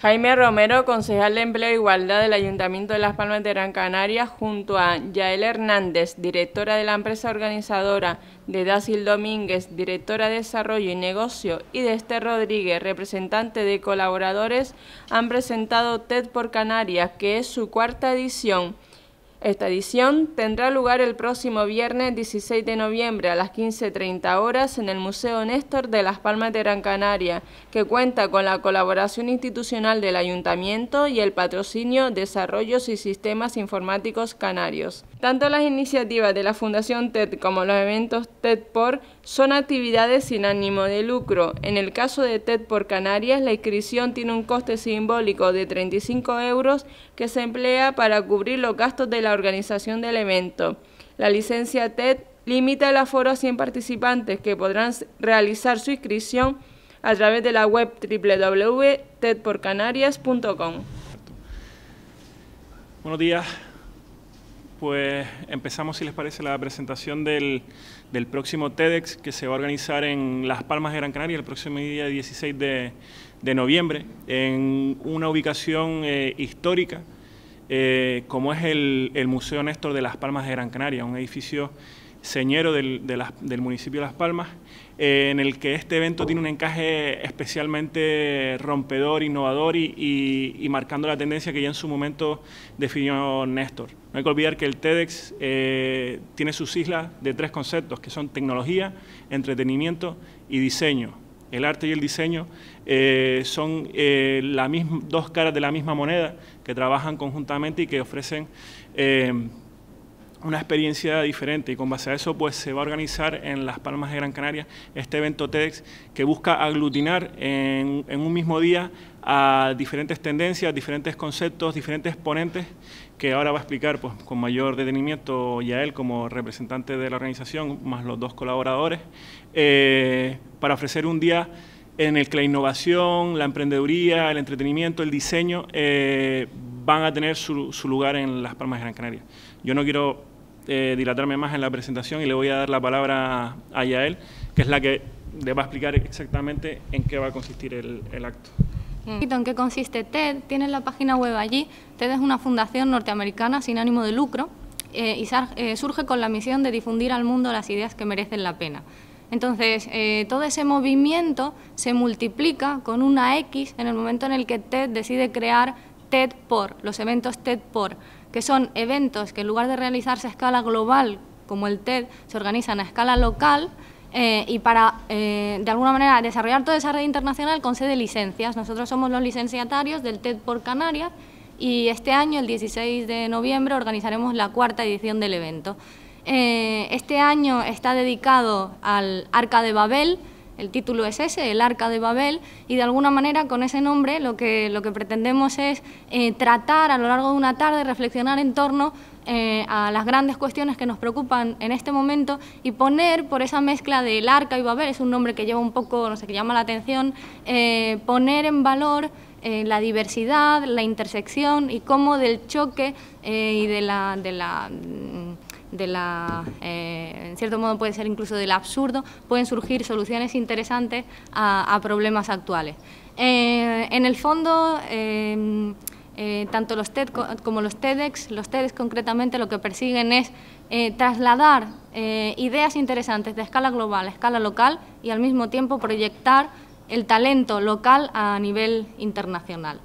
Jaime Romero, concejal de Empleo e Igualdad del Ayuntamiento de Las Palmas de Gran Canaria, junto a Yael Hernández, directora de la empresa organizadora, de Dacil Domínguez, directora de Desarrollo y Negocio, y de Esther Rodríguez, representante de colaboradores, han presentado TED por Canarias, que es su cuarta edición. Esta edición tendrá lugar el próximo viernes 16 de noviembre a las 15.30 horas en el Museo Néstor de Las Palmas de Gran Canaria, que cuenta con la colaboración institucional del Ayuntamiento y el patrocinio Desarrollos y Sistemas Informáticos Canarios. Tanto las iniciativas de la Fundación TED como los eventos TEDPOR son actividades sin ánimo de lucro. En el caso de TED Canarias, la inscripción tiene un coste simbólico de 35 euros que se emplea para cubrir los gastos de la organización del evento. La licencia TED limita el aforo a 100 participantes que podrán realizar su inscripción a través de la web www.tedporcanarias.com. Buenos días. Pues empezamos, si les parece, la presentación del, del, próximo TEDx que se va a organizar en Las Palmas de Gran Canaria el próximo día 16 de, de noviembre, en una ubicación eh, histórica eh, como es el, Museo Néstor de Las Palmas de Gran Canaria, un edificio señero del, municipio de Las Palmas, eh, en el que este evento tiene un encaje especialmente rompedor, innovador y, marcando la tendencia que ya en su momento definió Néstor. No hay que olvidar que el TEDx eh, tiene sus islas de tres conceptos, que son tecnología, entretenimiento y diseño el arte y el diseño eh, son eh, dos caras de la misma moneda que trabajan conjuntamente y que ofrecen eh, una experiencia diferente y con base a eso pues se va a organizar en Las Palmas de Gran Canaria este evento TEDx que busca aglutinar en, en un mismo día a diferentes tendencias, diferentes conceptos, diferentes ponentes que ahora va a explicar pues, con mayor detenimiento ya él como representante de la organización más los dos colaboradores eh, para ofrecer un día en el que la innovación, la emprendeduría, el entretenimiento, el diseño eh, van a tener su, lugar en Las Palmas de Gran Canaria. Yo no quiero eh, dilatarme más en la presentación y le voy a dar la palabra a Yael, que es la que le va a explicar exactamente en qué va a consistir el, el acto. Mm. ¿En qué consiste TED? Tienen la página web allí. TED es una fundación norteamericana sin ánimo de lucro eh, y eh, surge con la misión de difundir al mundo las ideas que merecen la pena. Entonces, todo ese movimiento se multiplica con una X en el momento en el que TED decide crear TED por, los eventos TED por que son eventos que en lugar de realizarse a escala global, como el TED, se organizan a escala local eh, y para, eh, de alguna manera, desarrollar toda esa red internacional concede licencias. Nosotros somos los licenciatarios del TED por Canarias y este año, el 16 de noviembre, organizaremos la cuarta edición del evento. Eh, este año está dedicado al Arca de Babel, el título es ese, el Arca de Babel, y de alguna manera con ese nombre lo que, lo que pretendemos es eh, tratar a lo largo de una tarde, reflexionar en torno eh, a las grandes cuestiones que nos preocupan en este momento y poner por esa mezcla del arca y Babel, es un nombre que lleva un poco, no sé, que llama la atención, eh, poner en valor la diversidad, la intersección y cómo del choque y de la... De la de la cierto modo puede ser incluso del absurdo, pueden surgir soluciones interesantes a, problemas actuales. Eh, en el fondo, eh, eh, tanto los TED como los TEDx, los TEDx concretamente lo que persiguen es trasladar ideas interesantes de escala global a escala local y al mismo tiempo proyectar el talento local a nivel internacional.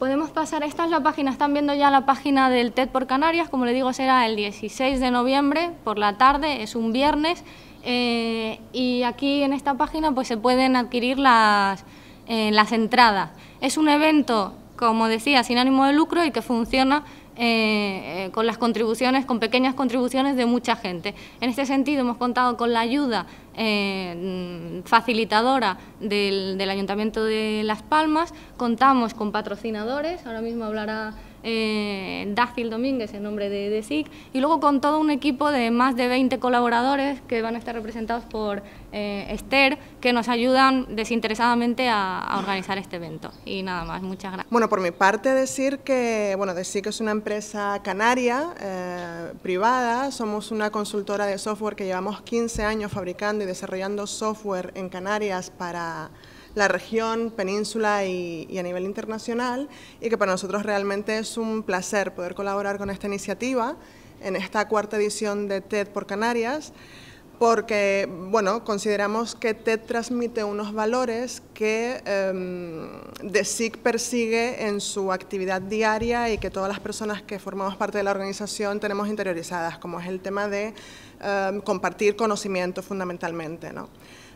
Podemos pasar, esta es la página, están viendo ya la página del TED por Canarias, como le digo será el 16 de noviembre por la tarde, es un viernes, eh, y aquí en esta página pues se pueden adquirir las, eh, las entradas. Es un evento, como decía, sin ánimo de lucro y que funciona eh, eh, con las contribuciones, con pequeñas contribuciones de mucha gente. En este sentido hemos contado con la ayuda eh, facilitadora del, del Ayuntamiento de Las Palmas, contamos con patrocinadores, ahora mismo hablará eh, Domínguez en nombre de, DeSIC, y luego con todo un equipo de más de 20 colaboradores que van a estar representados por eh, Esther, que nos ayudan desinteresadamente a, organizar este evento. Y nada más, muchas gracias. Bueno, por mi parte decir que, bueno, es una empresa canaria, eh, privada, somos una consultora de software que llevamos 15 años fabricando y desarrollando software en Canarias para la región, península y, a nivel internacional, y que para nosotros realmente es un placer poder colaborar con esta iniciativa en esta cuarta edición de TED por Canarias, porque bueno, consideramos que TED transmite unos valores que eh, sic persigue en su actividad diaria y que todas las personas que formamos parte de la organización tenemos interiorizadas, como es el tema de em, compartir conocimiento fundamentalmente.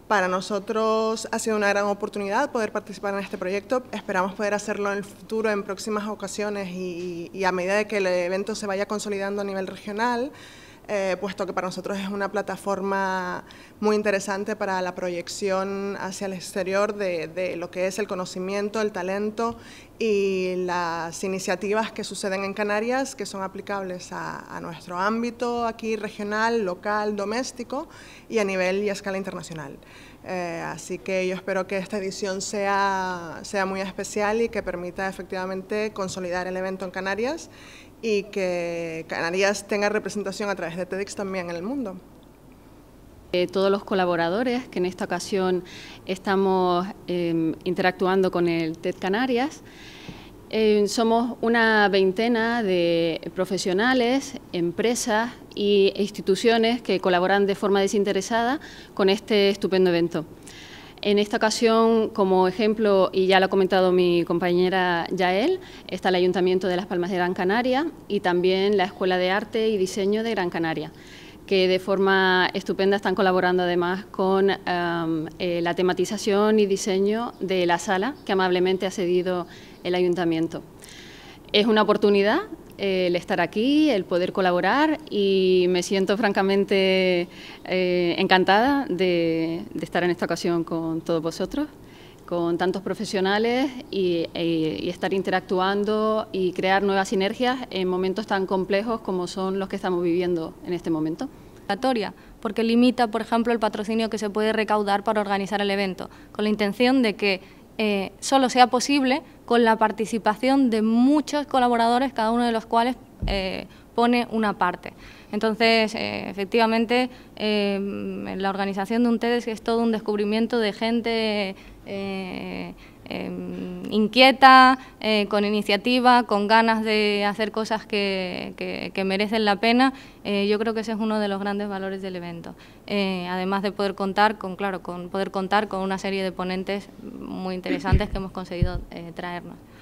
Para nosotros ha sido una gran oportunidad poder participar en este proyecto. Esperamos poder hacerlo en el futuro, en próximas ocasiones y, a medida de que el evento se vaya consolidando a nivel regional. Eh, puesto que para nosotros es una plataforma muy interesante para la proyección hacia el exterior de, lo que es el conocimiento, el talento y las iniciativas que suceden en Canarias que son aplicables a, nuestro ámbito aquí regional, local, doméstico y a nivel y a escala internacional. Eh, así que yo espero que esta edición sea, sea muy especial y que permita efectivamente consolidar el evento en Canarias y que Canarias tenga representación a través de TEDx también en el mundo. Eh, todos los colaboradores que en esta ocasión estamos em, interactuando con el TED Canarias. Em, somos una veintena de profesionales, empresas e instituciones que colaboran de forma desinteresada con este estupendo evento. En esta ocasión, como ejemplo, y ya lo ha comentado mi compañera Yael, está el Ayuntamiento de Las Palmas de Gran Canaria y también la Escuela de Arte y Diseño de Gran Canaria que de forma estupenda están colaborando además con eh, la tematización y diseño de la sala que amablemente ha cedido el ayuntamiento. Es una oportunidad el estar aquí, el poder colaborar y me siento francamente eh, encantada de, estar en esta ocasión con todos vosotros, con tantos profesionales y, estar interactuando y crear nuevas sinergias en momentos tan complejos como son los que estamos viviendo en este momento. Porque limita, por ejemplo, el patrocinio que se puede recaudar para organizar el evento, con la intención de que eh, solo sea posible con la participación de muchos colaboradores, cada uno de los cuales eh, pone una parte. Entonces, eh, efectivamente, em, la organización de un es todo un descubrimiento de gente Em, inquieta, eh, con iniciativa, con ganas de hacer cosas que, merecen la pena, eh, yo creo que ese es uno de los grandes valores del evento. Eh, además de poder contar con, claro, con poder contar con una serie de ponentes muy interesantes que hemos conseguido traernos.